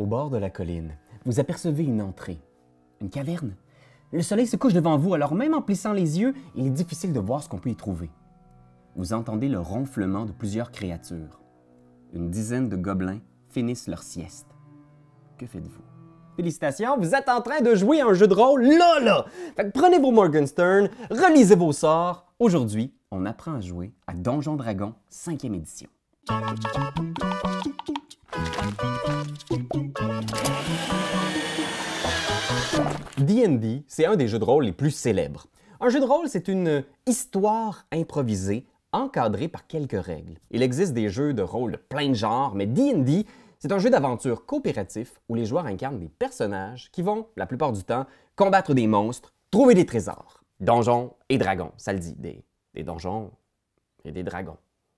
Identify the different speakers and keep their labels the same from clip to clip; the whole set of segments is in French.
Speaker 1: Au bord de la colline, vous apercevez une entrée, une caverne. Le soleil se couche devant vous, alors même en plissant les yeux, il est difficile de voir ce qu'on peut y trouver. Vous entendez le ronflement de plusieurs créatures. Une dizaine de gobelins finissent leur sieste. Que faites-vous? Félicitations, vous êtes en train de jouer à un jeu de rôle là là! Fait que prenez vos Morgenstern, relisez vos sorts. Aujourd'hui, on apprend à jouer à Donjon Dragon 5e édition. DD, c'est un des jeux de rôle les plus célèbres. Un jeu de rôle, c'est une histoire improvisée, encadrée par quelques règles. Il existe des jeux de rôle de plein de genres, mais DD, c'est un jeu d'aventure coopératif où les joueurs incarnent des personnages qui vont, la plupart du temps, combattre des monstres, trouver des trésors. Donjons et dragons, ça le dit, des, donjons et des dragons.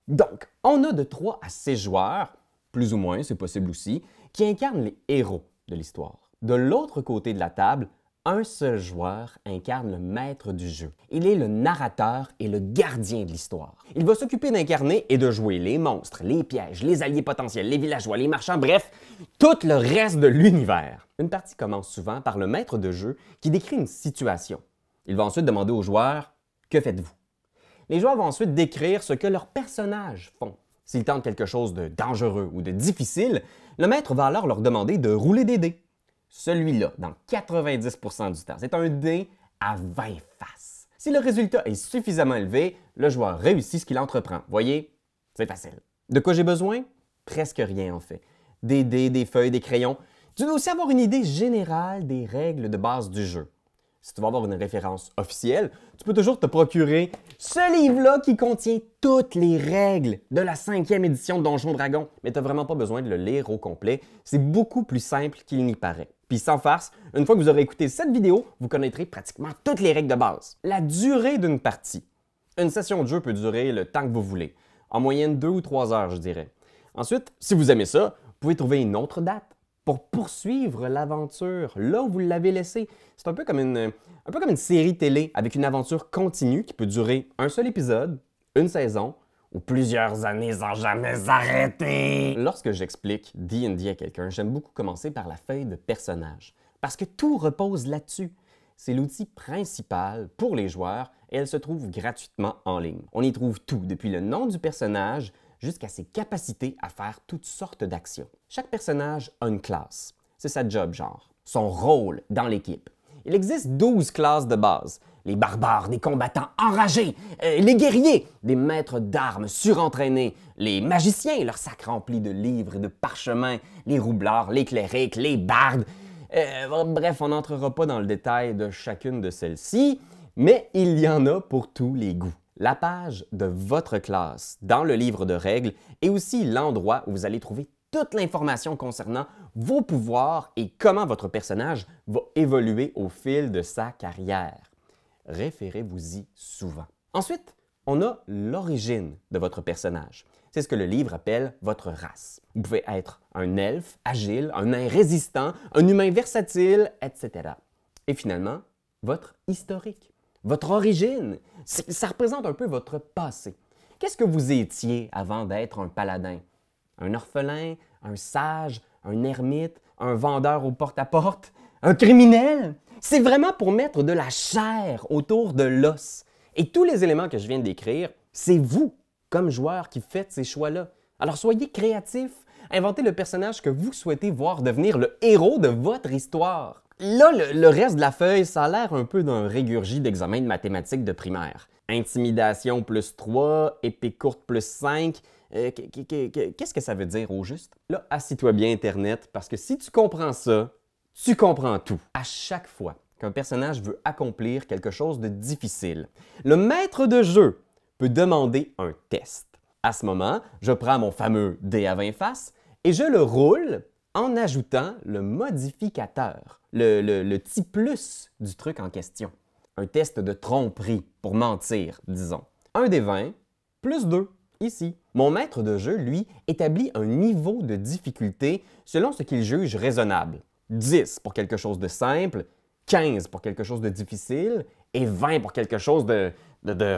Speaker 1: Donc, on a de 3 à 6 joueurs, plus ou moins, c'est possible aussi, qui incarnent les héros de l'histoire. De l'autre côté de la table, un seul joueur incarne le maître du jeu. Il est le narrateur et le gardien de l'histoire. Il va s'occuper d'incarner et de jouer les monstres, les pièges, les alliés potentiels, les villageois, les marchands, bref, tout le reste de l'univers. Une partie commence souvent par le maître de jeu qui décrit une situation. Il va ensuite demander aux joueurs Que faites-vous Les joueurs vont ensuite décrire ce que leurs personnages font. S'ils tentent quelque chose de dangereux ou de difficile, le maître va alors leur demander de rouler des dés celui-là dans 90% du temps. C'est un dé à 20 faces. Si le résultat est suffisamment élevé, le joueur réussit ce qu'il entreprend. Voyez, c'est facile. De quoi j'ai besoin? Presque rien en fait. Des dés, des feuilles, des crayons. Tu dois aussi avoir une idée générale des règles de base du jeu. Si tu veux avoir une référence officielle, tu peux toujours te procurer ce livre-là qui contient toutes les règles de la cinquième édition de Donjon Dragon. Mais tu n'as vraiment pas besoin de le lire au complet. C'est beaucoup plus simple qu'il n'y paraît. Puis sans farce, une fois que vous aurez écouté cette vidéo, vous connaîtrez pratiquement toutes les règles de base. La durée d'une partie. Une session de jeu peut durer le temps que vous voulez. En moyenne deux ou trois heures, je dirais. Ensuite, si vous aimez ça, vous pouvez trouver une autre date pour poursuivre l'aventure là où vous l'avez laissée. C'est un, un peu, comme une, série télé avec une aventure continue qui peut durer un seul épisode, une saison ou plusieurs années sans jamais arrêter. Lorsque j'explique D&D à quelqu'un, j'aime beaucoup commencer par la feuille de personnage, parce que tout repose là-dessus. C'est l'outil principal pour les joueurs et elle se trouve gratuitement en ligne. On y trouve tout, depuis le nom du personnage jusqu'à ses capacités à faire toutes sortes d'actions. Chaque personnage a une classe. C'est sa job genre, son rôle dans l'équipe, il existe 12 classes de base. Les barbares, des combattants enragés, euh, les guerriers, des maîtres d'armes surentraînés, les magiciens, leurs sacs remplis de livres et de parchemins, les roublards, les clérics, les bardes. Euh, bref, on n'entrera pas dans le détail de chacune de celles-ci, mais il y en a pour tous les goûts. La page de votre classe dans le livre de règles est aussi l'endroit où vous allez trouver toute l'information concernant vos pouvoirs et comment votre personnage va évoluer au fil de sa carrière. Référez-vous-y souvent. Ensuite, on a l'origine de votre personnage. C'est ce que le livre appelle votre race. Vous pouvez être un elfe, agile, un nain résistant, un humain versatile, etc. Et finalement, votre historique, votre origine. Ça représente un peu votre passé. Qu'est-ce que vous étiez avant d'être un paladin? Un orphelin, un sage, un ermite, un vendeur au porte-à-porte, un criminel. C'est vraiment pour mettre de la chair autour de l'os. Et tous les éléments que je viens de décrire, c'est vous, comme joueur, qui faites ces choix-là. Alors soyez créatifs, inventez le personnage que vous souhaitez voir devenir le héros de votre histoire. Là, le, reste de la feuille, ça a l'air un peu d'un régurgie d'examen de mathématiques de primaire. Intimidation plus 3, épée courte plus 5, euh, qu'est-ce que ça veut dire au juste? Là, assis-toi bien Internet, parce que si tu comprends ça, tu comprends tout. À chaque fois qu'un personnage veut accomplir quelque chose de difficile, le maître de jeu peut demander un test. À ce moment, je prends mon fameux dé à 20 faces et je le roule en ajoutant le modificateur, le, petit plus du truc en question. Un test de tromperie pour mentir, disons. Un des 20 plus 2, ici. Mon maître de jeu, lui, établit un niveau de difficulté selon ce qu'il juge raisonnable. 10 pour quelque chose de simple, 15 pour quelque chose de difficile et 20 pour quelque chose de de, de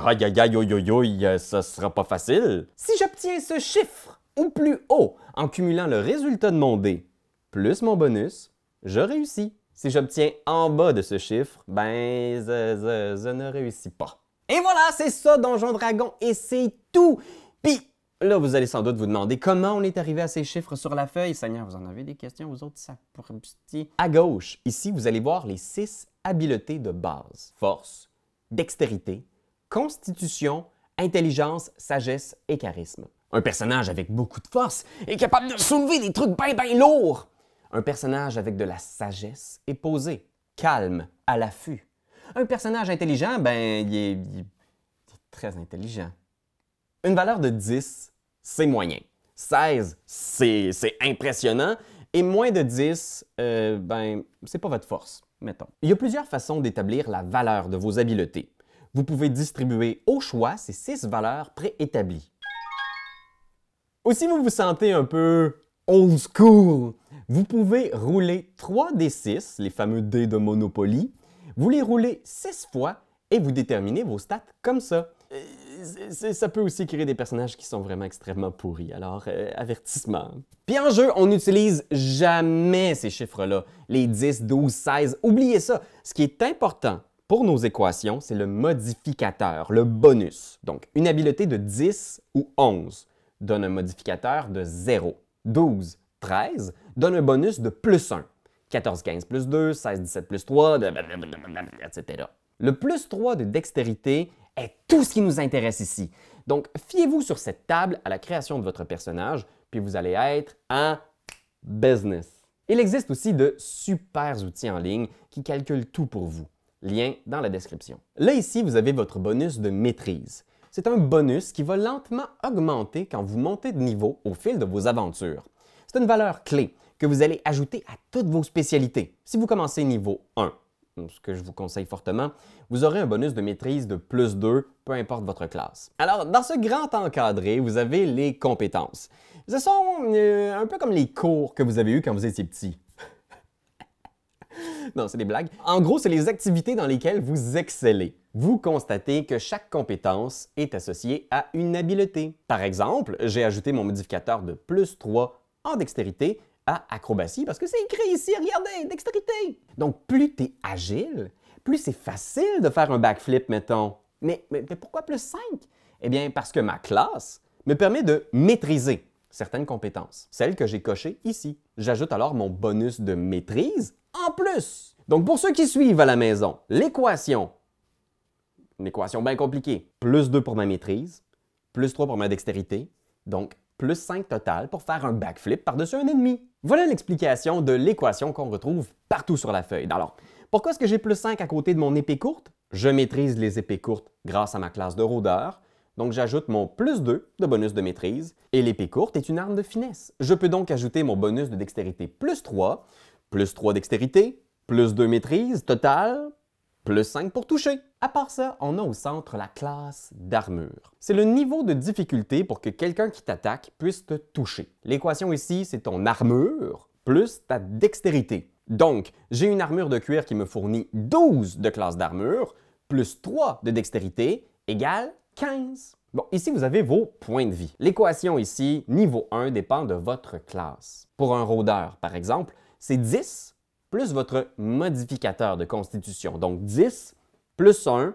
Speaker 1: ça euh, sera pas facile. Si j'obtiens ce chiffre ou plus haut en cumulant le résultat de mon dé plus mon bonus, je réussis. Si j'obtiens en bas de ce chiffre, ben je, je, ne réussis pas. Et voilà, c'est ça Donjon Dragon et c'est tout. Puis Là, vous allez sans doute vous demander comment on est arrivé à ces chiffres sur la feuille. Seigneur, vous en avez des questions, vous autres, ça À gauche, ici, vous allez voir les six habiletés de base. Force, dextérité, constitution, intelligence, sagesse et charisme. Un personnage avec beaucoup de force est capable de soulever des trucs bien, bien lourds. Un personnage avec de la sagesse est posé, calme, à l'affût. Un personnage intelligent, ben, il est très intelligent. Une valeur de 10, c'est moyen. 16, c'est impressionnant. Et moins de 10, euh, ben, c'est pas votre force, mettons. Il y a plusieurs façons d'établir la valeur de vos habiletés. Vous pouvez distribuer au choix ces 6 valeurs préétablies. Ou si vous vous sentez un peu old school, vous pouvez rouler 3 des 6, les fameux dés de Monopoly. Vous les roulez 6 fois et vous déterminez vos stats comme ça. Euh, ça peut aussi créer des personnages qui sont vraiment extrêmement pourris. Alors, euh, avertissement. Puis en jeu, on n'utilise jamais ces chiffres-là. Les 10, 12, 16, oubliez ça. Ce qui est important pour nos équations, c'est le modificateur, le bonus. Donc, une habileté de 10 ou 11 donne un modificateur de 0. 12, 13 donne un bonus de plus 1. 14, 15 plus 2, 16, 17 plus 3, etc. Le plus 3 de dextérité est tout ce qui nous intéresse ici. Donc, fiez-vous sur cette table à la création de votre personnage, puis vous allez être en business. Il existe aussi de super outils en ligne qui calculent tout pour vous. Lien dans la description. Là, ici, vous avez votre bonus de maîtrise. C'est un bonus qui va lentement augmenter quand vous montez de niveau au fil de vos aventures. C'est une valeur clé que vous allez ajouter à toutes vos spécialités. Si vous commencez niveau 1, ce que je vous conseille fortement, vous aurez un bonus de maîtrise de plus 2, peu importe votre classe. Alors, dans ce grand encadré, vous avez les compétences. Ce sont euh, un peu comme les cours que vous avez eus quand vous étiez petit. non, c'est des blagues. En gros, c'est les activités dans lesquelles vous excellez. Vous constatez que chaque compétence est associée à une habileté. Par exemple, j'ai ajouté mon modificateur de plus 3 en dextérité à acrobatie parce que c'est écrit ici, regardez, dextérité. Donc, plus tu es agile, plus c'est facile de faire un backflip, mettons. Mais, mais, pourquoi plus 5? Eh bien, parce que ma classe me permet de maîtriser certaines compétences, celles que j'ai cochées ici. J'ajoute alors mon bonus de maîtrise en plus. Donc, pour ceux qui suivent à la maison, l'équation, une équation bien compliquée, plus 2 pour ma maîtrise, plus 3 pour ma dextérité, donc plus 5 total pour faire un backflip par-dessus un ennemi. Voilà l'explication de l'équation qu'on retrouve partout sur la feuille. Alors, pourquoi est-ce que j'ai plus 5 à côté de mon épée courte? Je maîtrise les épées courtes grâce à ma classe de rôdeur, donc j'ajoute mon plus 2 de bonus de maîtrise, et l'épée courte est une arme de finesse. Je peux donc ajouter mon bonus de dextérité plus 3, plus 3 dextérité, plus 2 maîtrise, total, plus 5 pour toucher. À part ça, on a au centre la classe d'armure. C'est le niveau de difficulté pour que quelqu'un qui t'attaque puisse te toucher. L'équation ici, c'est ton armure plus ta dextérité. Donc, j'ai une armure de cuir qui me fournit 12 de classe d'armure, plus 3 de dextérité, égale 15. Bon, ici, vous avez vos points de vie. L'équation ici, niveau 1, dépend de votre classe. Pour un rôdeur, par exemple, c'est 10 plus votre modificateur de constitution, donc 10 plus 1,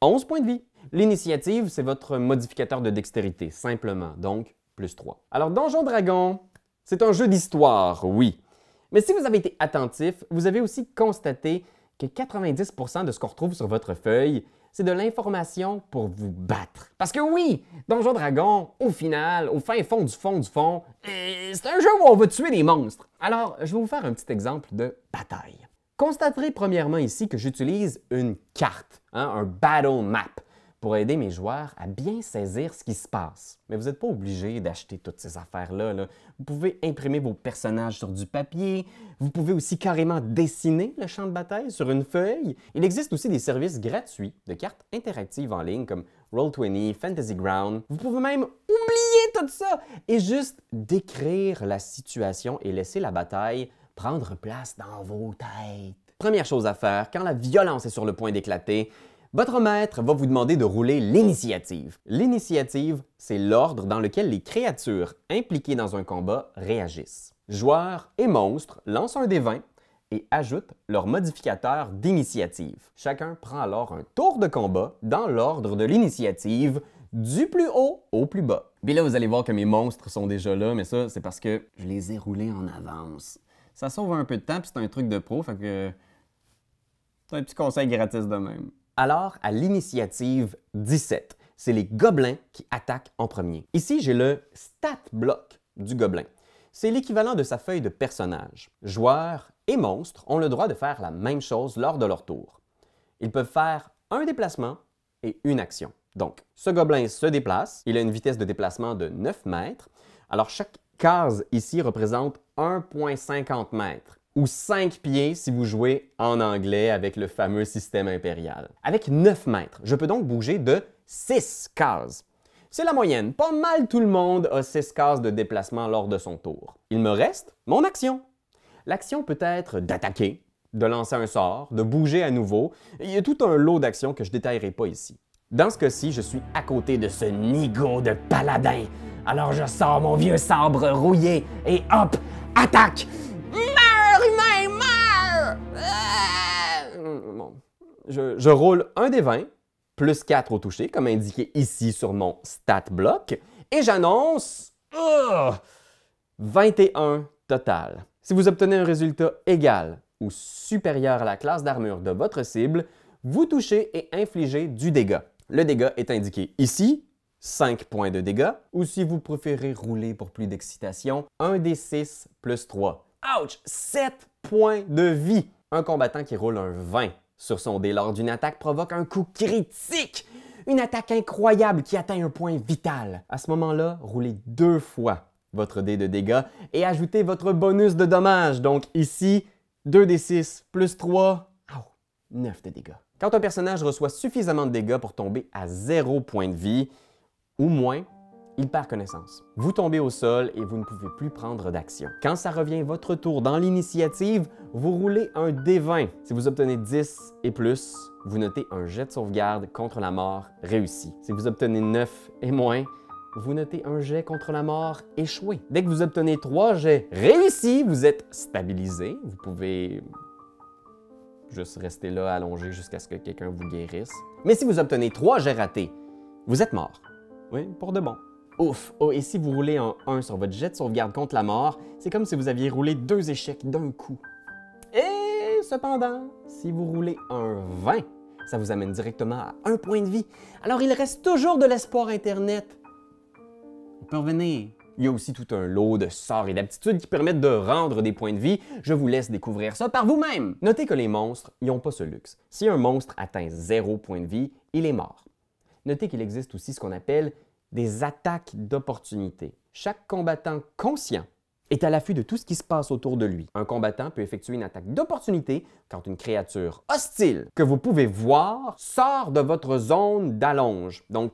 Speaker 1: 11 points de vie. L'initiative, c'est votre modificateur de dextérité, simplement, donc plus 3. Alors, Donjon Dragon, c'est un jeu d'histoire, oui. Mais si vous avez été attentif, vous avez aussi constaté que 90% de ce qu'on retrouve sur votre feuille, c'est de l'information pour vous battre. Parce que oui, Donjon Dragon, au final, au fin fond du fond du fond, euh, c'est un jeu où on veut tuer des monstres. Alors, je vais vous faire un petit exemple de bataille. Constaterez premièrement ici que j'utilise une carte, hein, un battle map, pour aider mes joueurs à bien saisir ce qui se passe. Mais vous n'êtes pas obligé d'acheter toutes ces affaires-là. Là. Vous pouvez imprimer vos personnages sur du papier, vous pouvez aussi carrément dessiner le champ de bataille sur une feuille. Il existe aussi des services gratuits de cartes interactives en ligne comme Roll20, Fantasy Ground. Vous pouvez même oublier tout ça et juste décrire la situation et laisser la bataille prendre place dans vos têtes. Première chose à faire, quand la violence est sur le point d'éclater, votre maître va vous demander de rouler l'initiative. L'initiative, c'est l'ordre dans lequel les créatures impliquées dans un combat réagissent. Joueurs et monstres lancent un des 20 et ajoutent leur modificateur d'initiative. Chacun prend alors un tour de combat dans l'ordre de l'initiative du plus haut au plus bas. mais là, vous allez voir que mes monstres sont déjà là, mais ça, c'est parce que je les ai roulés en avance. Ça sauve un peu de temps, puis c'est un truc de pro, fait que c'est un petit conseil gratis de même. Alors, à l'initiative 17, c'est les gobelins qui attaquent en premier. Ici, j'ai le stat block du gobelin. C'est l'équivalent de sa feuille de personnage. Joueurs et monstres ont le droit de faire la même chose lors de leur tour. Ils peuvent faire un déplacement et une action. Donc, ce gobelin se déplace, il a une vitesse de déplacement de 9 mètres. Alors, chaque case ici représente 1,50 mètres ou 5 pieds si vous jouez en anglais avec le fameux système impérial. Avec 9 mètres, je peux donc bouger de 6 cases. C'est la moyenne. Pas mal tout le monde a 6 cases de déplacement lors de son tour. Il me reste mon action. L'action peut être d'attaquer, de lancer un sort, de bouger à nouveau. Il y a tout un lot d'actions que je détaillerai pas ici. Dans ce cas-ci, je suis à côté de ce nigo de paladin. Alors je sors mon vieux sabre rouillé et hop, attaque. Meurs, humain, euh, meurs! Je, roule un des 20, plus 4 au toucher, comme indiqué ici sur mon stat block, et j'annonce 21 total. Si vous obtenez un résultat égal ou supérieur à la classe d'armure de votre cible, vous touchez et infligez du dégât. Le dégât est indiqué ici 5 points de dégâts, ou si vous préférez rouler pour plus d'excitation, 1 d 6 plus 3. Ouch! 7 points de vie! Un combattant qui roule un 20 sur son dé lors d'une attaque provoque un coup critique! Une attaque incroyable qui atteint un point vital. À ce moment-là, roulez deux fois votre dé de dégâts et ajoutez votre bonus de dommage. Donc ici, 2d6 plus 3, 9 de dégâts. Quand un personnage reçoit suffisamment de dégâts pour tomber à 0 points de vie, ou moins, il perd connaissance. Vous tombez au sol et vous ne pouvez plus prendre d'action. Quand ça revient votre tour dans l'initiative, vous roulez un D20. Si vous obtenez 10 et plus, vous notez un jet de sauvegarde contre la mort réussi. Si vous obtenez 9 et moins, vous notez un jet contre la mort échoué. Dès que vous obtenez 3 jets réussis, vous êtes stabilisé. Vous pouvez juste rester là allongé jusqu'à ce que quelqu'un vous guérisse. Mais si vous obtenez 3 jets ratés, vous êtes mort. Oui, pour de bon. Ouf! Oh, et si vous roulez un 1 sur votre jet de sauvegarde contre la mort, c'est comme si vous aviez roulé deux échecs d'un coup. Et cependant, si vous roulez un 20, ça vous amène directement à un point de vie. Alors il reste toujours de l'espoir Internet. On peut revenir. Il y a aussi tout un lot de sorts et d'aptitudes qui permettent de rendre des points de vie. Je vous laisse découvrir ça par vous-même. Notez que les monstres, ils n'ont pas ce luxe. Si un monstre atteint zéro point de vie, il est mort notez qu'il existe aussi ce qu'on appelle des attaques d'opportunité. Chaque combattant conscient est à l'affût de tout ce qui se passe autour de lui. Un combattant peut effectuer une attaque d'opportunité quand une créature hostile que vous pouvez voir sort de votre zone d'allonge, donc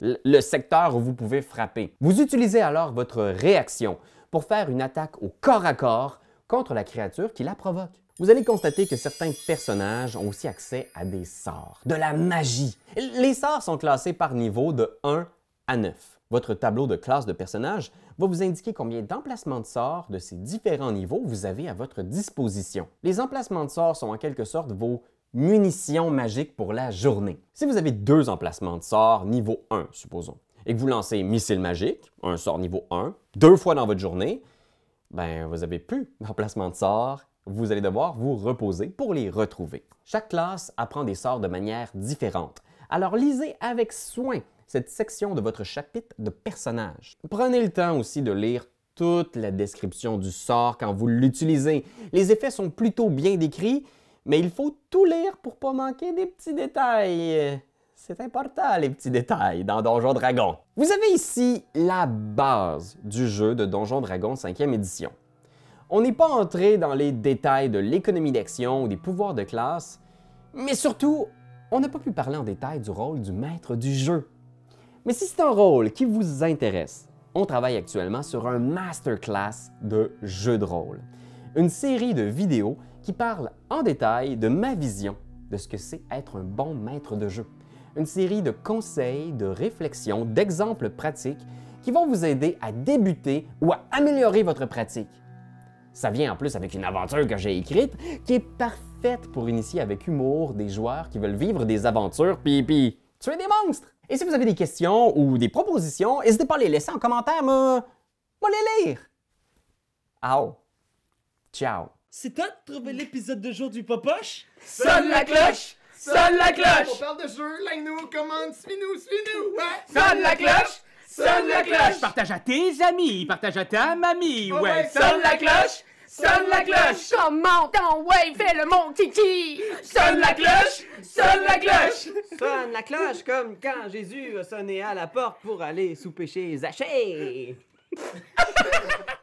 Speaker 1: le secteur où vous pouvez frapper. Vous utilisez alors votre réaction pour faire une attaque au corps à corps contre la créature qui la provoque. Vous allez constater que certains personnages ont aussi accès à des sorts, de la magie. Les sorts sont classés par niveau de 1 à 9. Votre tableau de classe de personnages va vous indiquer combien d'emplacements de sorts de ces différents niveaux vous avez à votre disposition. Les emplacements de sorts sont en quelque sorte vos munitions magiques pour la journée. Si vous avez deux emplacements de sorts niveau 1, supposons, et que vous lancez missile magique, un sort niveau 1, deux fois dans votre journée, ben vous avez plus d'emplacements de sorts vous allez devoir vous reposer pour les retrouver. Chaque classe apprend des sorts de manière différente. Alors lisez avec soin cette section de votre chapitre de personnages. Prenez le temps aussi de lire toute la description du sort quand vous l'utilisez. Les effets sont plutôt bien décrits, mais il faut tout lire pour pas manquer des petits détails. C'est important les petits détails dans Donjon Dragon. Vous avez ici la base du jeu de Donjon Dragon 5e édition. On n'est pas entré dans les détails de l'économie d'action ou des pouvoirs de classe, mais surtout, on n'a pas pu parler en détail du rôle du maître du jeu. Mais si c'est un rôle qui vous intéresse, on travaille actuellement sur un masterclass de jeu de rôle, une série de vidéos qui parlent en détail de ma vision de ce que c'est être un bon maître de jeu. Une série de conseils, de réflexions, d'exemples pratiques qui vont vous aider à débuter ou à améliorer votre pratique. Ça vient en plus avec une aventure que j'ai écrite qui est parfaite pour initier avec humour des joueurs qui veulent vivre des aventures puis tu tuer des monstres. Et si vous avez des questions ou des propositions, n'hésitez pas à les laisser en commentaire, moi, moi les lire. Au. Ciao. C'est toi de trouver l'épisode de jour du Popoche? Sonne la cloche! Sonne la cloche! On parle de jeu, like nous commande, suis-nous, suis-nous! Ouais. Sonne la cloche! Sonne la cloche Partage à tes amis, partage à ta mamie, oh, ouais. Sonne la cloche Sonne la cloche Comment t'en wave fais le mon titi Sonne la cloche Sonne la cloche Sonne la cloche comme quand Jésus a sonné à la porte pour aller sous péché Zachée